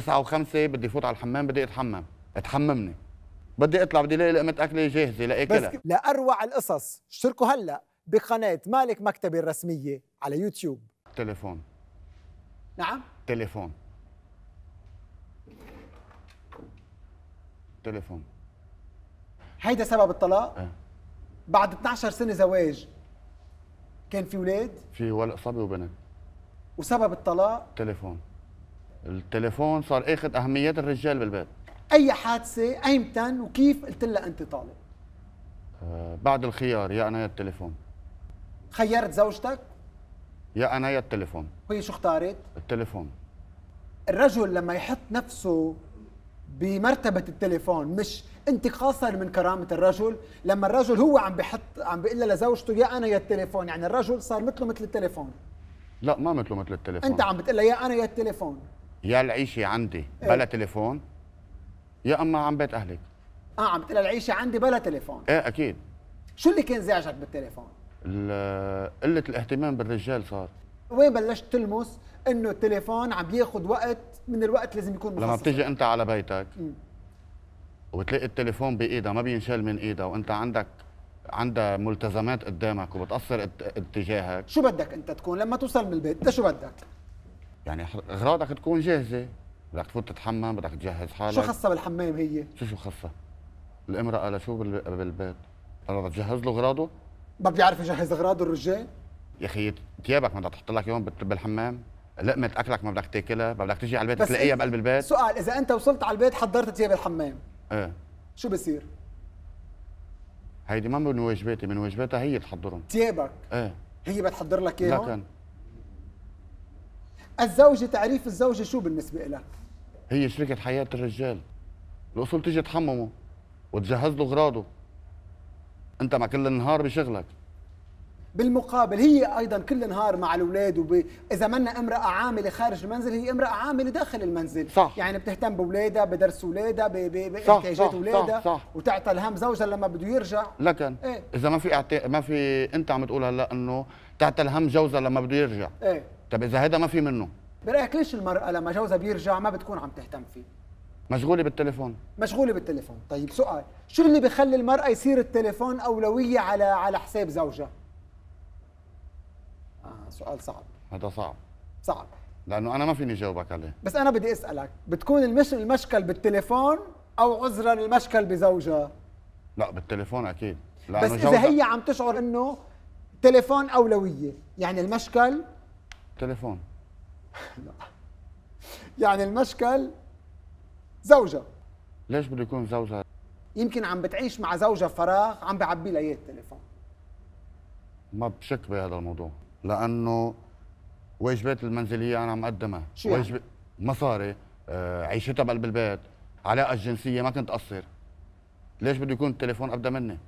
9 و5 بدي فوت على الحمام بدي اتحمم اتحممني بدي اطلع بدي الاقي لقمه اكله جاهزه لاكلها بس لاروع القصص اشتركوا هلا بقناه مالك مكتبي الرسميه على يوتيوب تليفون نعم تليفون تليفون هيدا سبب الطلاق؟ ايه بعد 12 سنه زواج كان في ولاد؟ في ولد صبي وبنت وسبب الطلاق؟ تليفون التليفون صار اخذ اهميه الرجال بالبيت اي حادثه ايمتى وكيف قلت لها انت طالب آه بعد الخيار يا انا يا التليفون خيرت زوجتك يا انا يا التليفون وهي شو اختارت التليفون الرجل لما يحط نفسه بمرتبة التليفون مش انتقاصا من كرامة الرجل لما الرجل هو عم بحط عم بيقول لزوجته يا أنا يا التليفون يعني الرجل صار مثله مثل التليفون لا ما مثله مثل التليفون أنت عم بتقول يا أنا يا التليفون يا العيشي عندي إيه. بلا تليفون يا اما عم بيت اهلك اه عم تقول العيشه عندي بلا تليفون ايه اكيد شو اللي كان زعجك بالتليفون؟ قله الاهتمام بالرجال صار وين بلشت تلمس انه التليفون عم بياخد وقت من الوقت لازم يكون مخصص لما بتيجي انت على بيتك م. وتلاقي التليفون بايدها ما بينشال من ايدها وانت عندك عندها ملتزمات قدامك وبتاثر اتجاهك شو بدك انت تكون لما توصل من البيت انت شو بدك يعني اغراضك تكون جاهزه بدك تفوت تتحمم بدك تجهز حالك شو خاصه بالحمام هي شو شو خاصه الامراه لشو بالبيت بدها تجهز له اغراضه ما بيعرف يجهز اغراضه الرجال يا اخي ثيابك ما بدك تحط لك اياهم بالحمام لقمه اكلك ما بدك تاكلها ما بدك تيجي على البيت تلاقيها إيه، بقلب البيت سؤال اذا انت وصلت على البيت حضرت ثياب الحمام ايه شو بصير هيدي ما من واجباتي من واجباتها هي تحضرهم ثيابك ايه هي بتحضر لك اياهم لكن الزوجة تعريف الزوجة شو بالنسبة لك؟ هي شريكة حياة الرجال الأصول تيجي تحممه وتجهز له غراضه أنت مع كل النهار بشغلك بالمقابل هي ايضا كل نهار مع الاولاد وب... اذا منا امراه عامله خارج المنزل هي امراه عامله داخل المنزل صح. يعني بتهتم باولادها بدرس اولادها ب... ب... باحتياجات اولادها وتعطى الهم زوجها لما بده يرجع لكن ايه؟ اذا ما في أعت... ما في انت عم تقول هلا انه تعطى الهم جوزها لما بده يرجع ايه؟ طب اذا هذا ما في منه برايك ليش المراه لما جوزها بيرجع ما بتكون عم تهتم فيه مشغوله بالتليفون مشغوله بالتليفون طيب سؤال شو اللي بخلي المراه يصير التليفون اولويه على على حساب زوجها آه سؤال صعب هذا صعب صعب لانه انا ما فيني جاوبك عليه بس انا بدي اسالك بتكون المش... المشكل بالتليفون او عذرا المشكل بزوجها لا بالتليفون اكيد بس اذا هي عم تشعر انه تليفون اولويه يعني المشكل تليفون يعني المشكل زوجة ليش بده يكون زوجها؟ يمكن عم بتعيش مع زوجها فراغ عم بعبي لها اياه التليفون ما بشك بهذا الموضوع لانه واجبات المنزليه انا عم اقدمها شو يعني؟ واجب... مصاري آه، عيشتها بقلب البيت علاقه جنسيه ما كنت اقصر ليش بده يكون التليفون ابدا مني؟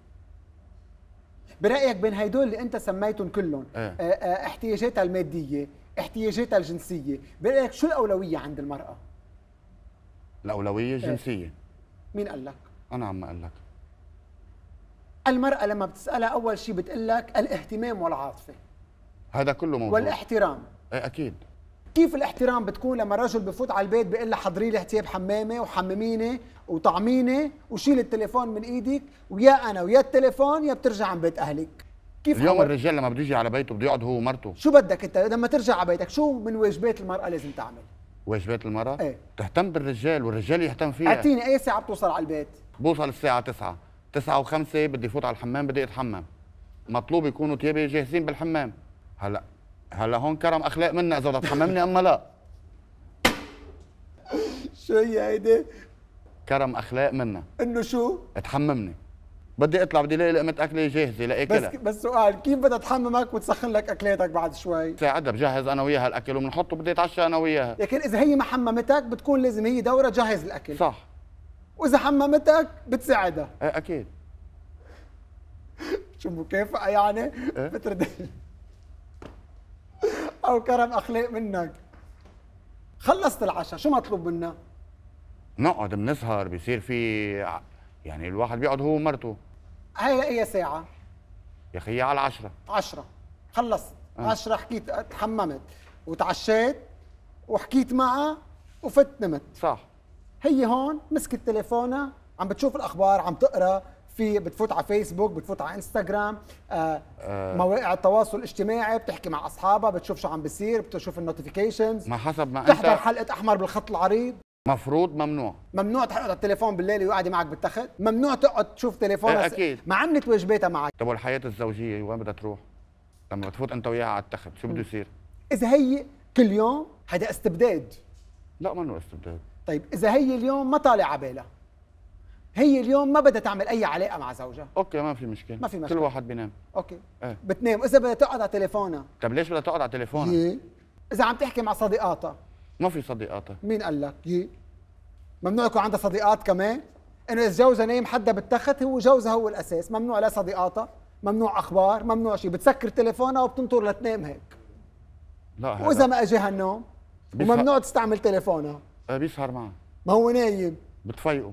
برايك بين هيدول اللي انت سميتهم كلهم إيه. آه،, اه. احتياجاتها الماديه احتياجاتها الجنسيه برايك شو الاولويه عند المراه الاولويه إيه. الجنسيه اه. مين قال لك انا عم اقول لك المرأة لما بتسألها أول شيء بتقول لك الاهتمام والعاطفة هذا كله موجود والاحترام ايه أكيد كيف الاحترام بتكون لما الرجل بفوت على البيت بيقول لها حضري لي ثياب حمامه وحمميني وطعميني وشيل التليفون من ايدك ويا انا ويا التليفون يا بترجع عن بيت اهلك كيف اليوم الرجال لما بده يجي على بيته بده يقعد هو ومرته شو بدك انت لما ترجع على بيتك شو من واجبات المراه لازم تعمل واجبات المراه ايه؟ تهتم بالرجال والرجال يهتم فيها اعطيني اي ساعه بتوصل على البيت بوصل الساعه 9 9 و5 بدي فوت على الحمام بدي اتحمم مطلوب يكونوا ثيابي جاهزين بالحمام هلا هلا هون كرم اخلاق منا اذا بدها تحممني اما لا شو هي هيدي؟ كرم اخلاق منا انه شو؟ تحممني بدي اطلع بدي الاقي لقمه اكله جاهزه لاكلها بس بس سؤال كيف بدها تحممك وتسخن لك اكلاتك بعد شوي؟ ساعدها بجهز انا وياها الاكل وبنحطه بدي اتعشى انا وياها لكن اذا هي ما حممتك بتكون لازم هي دورها جهز الاكل صح واذا حممتك بتساعدها ايه اكيد شو مكافأة يعني؟ إيه؟ او كرم اخلاق منك خلصت العشاء شو مطلوب منا نقعد بنسهر بيصير في يعني الواحد بيقعد هو ومرته هي اي ساعه يا اخي على العشرة عشرة خلصت أه. عشرة حكيت تحممت وتعشيت وحكيت معها وفت نمت صح هي هون مسكت تليفونها عم بتشوف الاخبار عم تقرا في بتفوت على فيسبوك بتفوت على انستغرام آه آه مواقع التواصل الاجتماعي بتحكي مع اصحابها بتشوف شو عم بيصير بتشوف النوتيفيكيشنز ما حسب ما بتحضر انت حلقه احمر بالخط العريض مفروض ممنوع ممنوع تحط التليفون بالليل ويقعد معك بالتخت ممنوع تقعد تشوف تليفونها إيه، اكيد ما عملت واجباتها معك طب والحياه الزوجيه وين بدها تروح لما بتفوت انت وياها على التخت شو بده يصير اذا هي كل يوم هذا استبداد لا ممنوع استبداد طيب اذا هي اليوم ما طالع على بالها هي اليوم ما بدها تعمل اي علاقه مع زوجها اوكي ما في مشكله ما في مشكله كل واحد بينام اوكي ايه؟ بتنام اذا بدها تقعد على تليفونها طب ليش بدها تقعد على تليفونها يي اذا عم تحكي مع صديقاتها ما في صديقاتها مين قال لك يي ممنوع يكون عندها صديقات كمان انه اذا جوزها نايم حدا بالتخت هو جوزها هو الاساس ممنوع لا صديقاتها ممنوع اخبار ممنوع شيء بتسكر تليفونها وبتنطر لتنام هيك لا هذا. واذا ما اجاها النوم وممنوع تستعمل تليفونها إيه، بيسهر معها ما هو نايم بتفيقه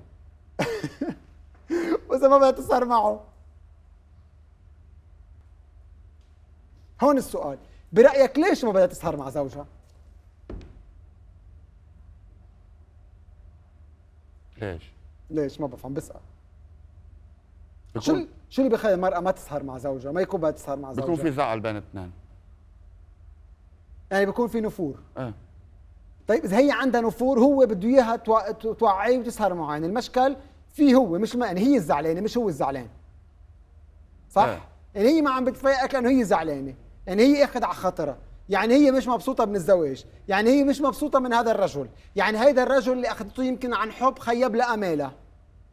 واذا ما بدها تسهر معه هون السؤال برايك ليش ما بدها تسهر مع زوجها ليش ليش ما بفهم بسال شو شو اللي بخلي المرأة ما تسهر مع زوجها ما يكون بدها تسهر مع زوجها بيكون في زعل بين اثنين يعني بيكون في نفور ايه طيب اذا هي عندها نفور هو بده اياها توعيه وتسهر معاه يعني المشكل في هو مش ما يعني هي الزعلانه مش هو الزعلان صح آه. يعني هي ما عم بتضايقك لانه هي زعلانه يعني هي اخذ على خاطرها يعني هي مش مبسوطة من الزواج يعني هي مش مبسوطة من هذا الرجل يعني هيدا الرجل اللي أخذته يمكن عن حب خيب لها أمالها.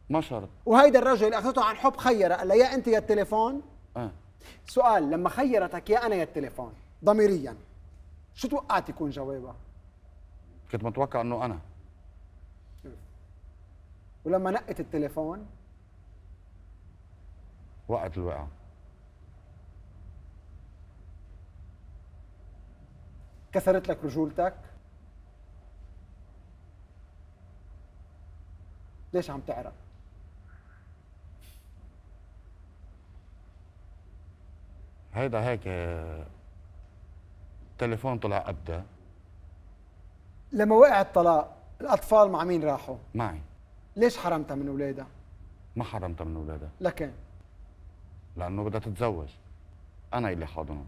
ما شرط وهيدا الرجل اللي أخذته عن حب خيرها، قال يا أنت يا التليفون آه. سؤال لما خيرتك يا أنا يا التليفون ضميريا شو توقعت يكون جوابها كنت متوقع انه انا ولما نقت التليفون وقعت الوقعه كسرت لك رجولتك ليش عم تعرق هيدا هيك آه، تليفون طلع قده لما وقع الطلاق الاطفال مع مين راحوا؟ معي ليش حرمتها من اولادها؟ ما حرمتها من اولادها لكن لانه بدها تتزوج انا اللي حاضنهم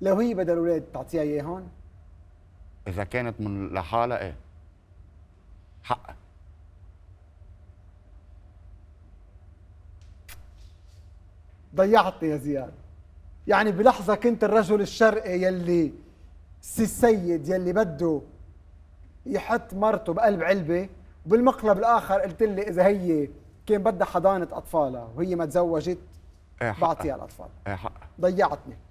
لو هي بدها الاولاد تعطيها اياهم؟ اذا كانت من لحالها ايه حقها ضيعتني يا زياد يعني بلحظه كنت الرجل الشرقي يلي سي السيد يلي بده يحط مرته بقلب علبه وبالمقلب الاخر قلت لي اذا هي كان بدها حضانه اطفالها وهي ما تزوجت إيه، بعطيها الاطفال إيه، ضيعتني